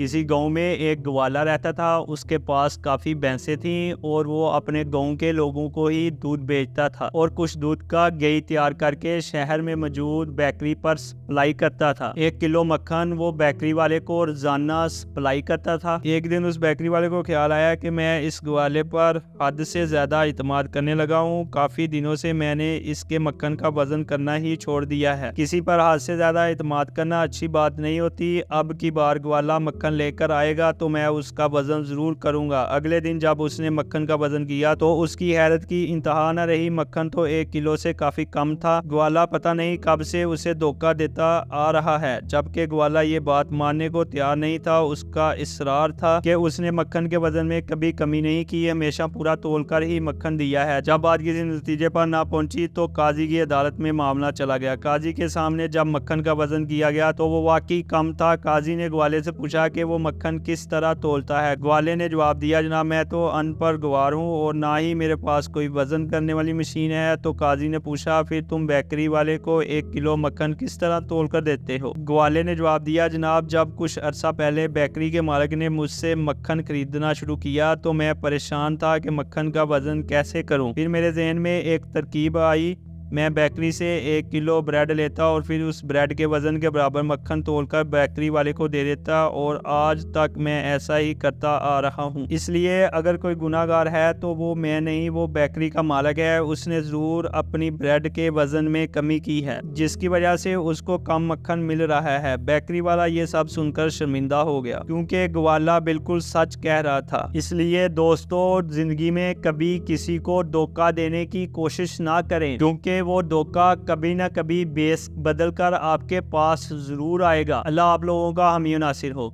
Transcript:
किसी गांव में एक ग्वाला रहता था उसके पास काफ़ी भैंसें थीं और वो अपने गांव के लोगों को ही दूध बेचता था और कुछ दूध का गई तैयार करके शहर में मौजूद बेकरी पर सप्लाई करता था एक किलो मक्खन वो बेकरी वाले को रोजाना सप्लाई करता था एक दिन उस बेकरी वाले को ख्याल आया कि मैं इस ग्वाले पर हद से ज़्यादा अतमाद करने लगा हूँ काफ़ी दिनों से मैंने इसके मक्खन का वजन करना ही छोड़ दिया है किसी पर हद से ज़्यादा इतमाद करना अच्छी बात नहीं होती अब की बार ग्वाला मक्खन मक्खन लेकर आएगा तो मैं उसका वज़न ज़रूर करूँगा अगले दिन जब उसने मक्खन का वज़न किया तो उसकी हैरत की इंतहा न रही मक्खन तो एक किलो से काफ़ी कम था ग्वाला पता नहीं कब से उसे धोखा देता आ रहा है जबकि ग्वाला ये बात मानने को तैयार नहीं था उसका इसरार था कि उसने मक्खन के वज़न में कभी कमी नहीं की हमेशा पूरा तोल कर ही मक्खन दिया है जब आज किसी नतीजे पर ना पहुंची तो काजी की अदालत में मामला चला गया काजी के सामने जब मक्खन का वजन किया गया तो वो वाकई कम था काजी ने ग्वाले से पूछा कि कि वो मक्खन किस तरह तोलता है ग्वाले ने जवाब दिया जनाब मैं तो अनपढ़ गवार हूँ और ना ही मेरे पास कोई वजन करने वाली मशीन है तो काजी ने पूछा फिर तुम बेकरी वाले को एक किलो मक्खन किस तरह तोल कर देते हो ग्वाले ने जवाब दिया जनाब जब कुछ अरसा पहले बेकरी के मालिक ने मुझसे मक्खन खरीदना शुरू किया तो मैं परेशान था कि मक्खन का वजन कैसे करूँ फिर मेरे जहन में एक तरकीब आई मैं बेकरी से एक किलो ब्रेड लेता और फिर उस ब्रेड के वज़न के बराबर मक्खन तोड़कर बेकरी वाले को दे देता और आज तक मैं ऐसा ही करता आ रहा हूँ इसलिए अगर कोई गुनागार है तो वो मैं नहीं वो बेकरी का मालिक है उसने ज़रूर अपनी ब्रेड के वज़न में कमी की है जिसकी वजह से उसको कम मक्खन मिल रहा है बेकरी वाला ये सब सुनकर शर्मिंदा हो गया क्योंकि ग्वाला बिल्कुल सच कह रहा था इसलिए दोस्तों ज़िंदगी में कभी किसी को धोखा देने की कोशिश ना करें क्योंकि में वो धोखा कभी ना कभी बेस बदल कर आपके पास ज़रूर आएगा अल्लाह आप लोगों का हमी नासिर हो